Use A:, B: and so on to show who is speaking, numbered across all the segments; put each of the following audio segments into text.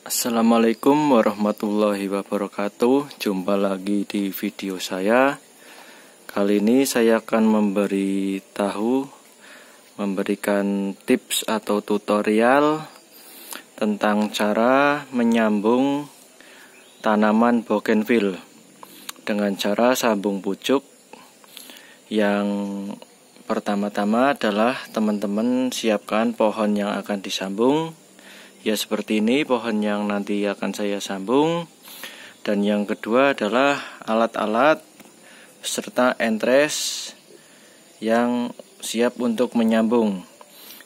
A: Assalamualaikum warahmatullahi wabarakatuh Jumpa lagi di video saya Kali ini saya akan memberi tahu Memberikan tips atau tutorial Tentang cara menyambung tanaman bougainville Dengan cara sambung pucuk Yang pertama-tama adalah teman-teman siapkan pohon yang akan disambung ya seperti ini pohon yang nanti akan saya sambung dan yang kedua adalah alat-alat serta entres yang siap untuk menyambung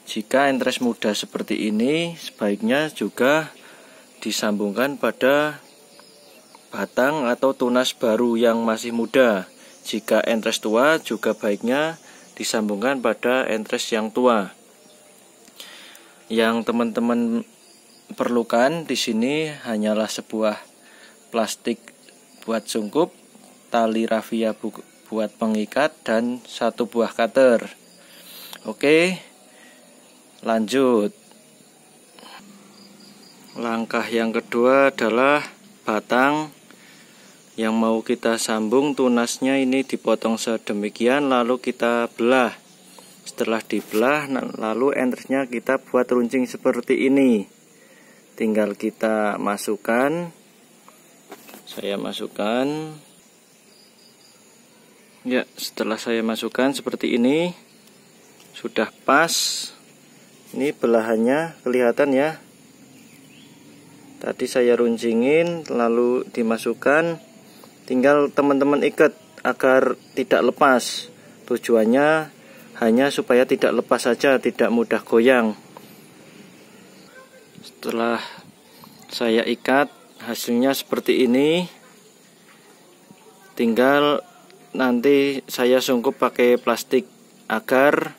A: jika entres muda seperti ini sebaiknya juga disambungkan pada batang atau tunas baru yang masih muda jika entres tua juga baiknya disambungkan pada entres yang tua yang teman-teman perlukan di sini hanyalah sebuah plastik buat sungkup, tali rafia bu buat pengikat dan satu buah cutter. Oke. Lanjut. Langkah yang kedua adalah batang yang mau kita sambung tunasnya ini dipotong sedemikian lalu kita belah setelah dibelah lalu enternya kita buat runcing seperti ini tinggal kita masukkan saya masukkan ya setelah saya masukkan seperti ini sudah pas ini belahannya kelihatan ya tadi saya runcingin lalu dimasukkan tinggal teman-teman ikat agar tidak lepas tujuannya hanya supaya tidak lepas saja tidak mudah goyang setelah saya ikat hasilnya seperti ini tinggal nanti saya sungkup pakai plastik agar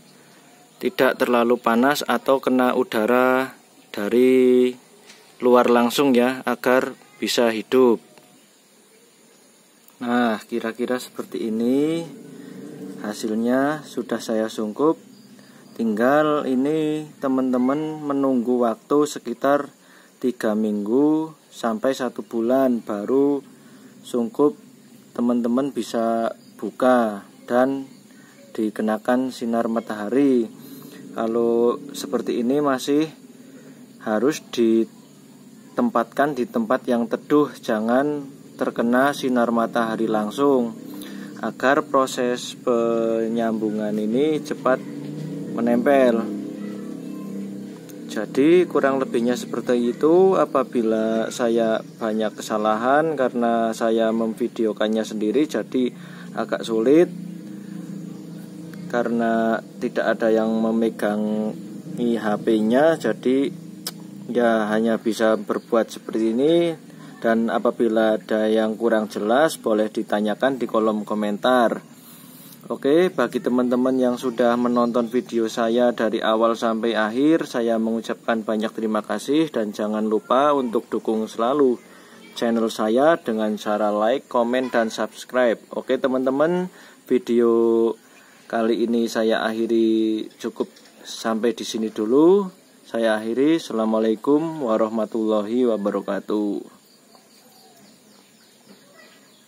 A: tidak terlalu panas atau kena udara dari luar langsung ya agar bisa hidup nah kira-kira seperti ini hasilnya sudah saya sungkup tinggal ini teman-teman menunggu waktu sekitar tiga minggu sampai satu bulan baru sungkup teman-teman bisa buka dan dikenakan sinar matahari kalau seperti ini masih harus ditempatkan di tempat yang teduh jangan terkena sinar matahari langsung agar proses penyambungan ini cepat menempel jadi kurang lebihnya seperti itu apabila saya banyak kesalahan karena saya memvideokannya sendiri jadi agak sulit karena tidak ada yang memegang HP-nya jadi ya hanya bisa berbuat seperti ini dan apabila ada yang kurang jelas boleh ditanyakan di kolom komentar. Oke, bagi teman-teman yang sudah menonton video saya dari awal sampai akhir, saya mengucapkan banyak terima kasih dan jangan lupa untuk dukung selalu channel saya dengan cara like, komen, dan subscribe. Oke, teman-teman, video kali ini saya akhiri cukup sampai di sini dulu. Saya akhiri, Assalamualaikum warahmatullahi wabarakatuh.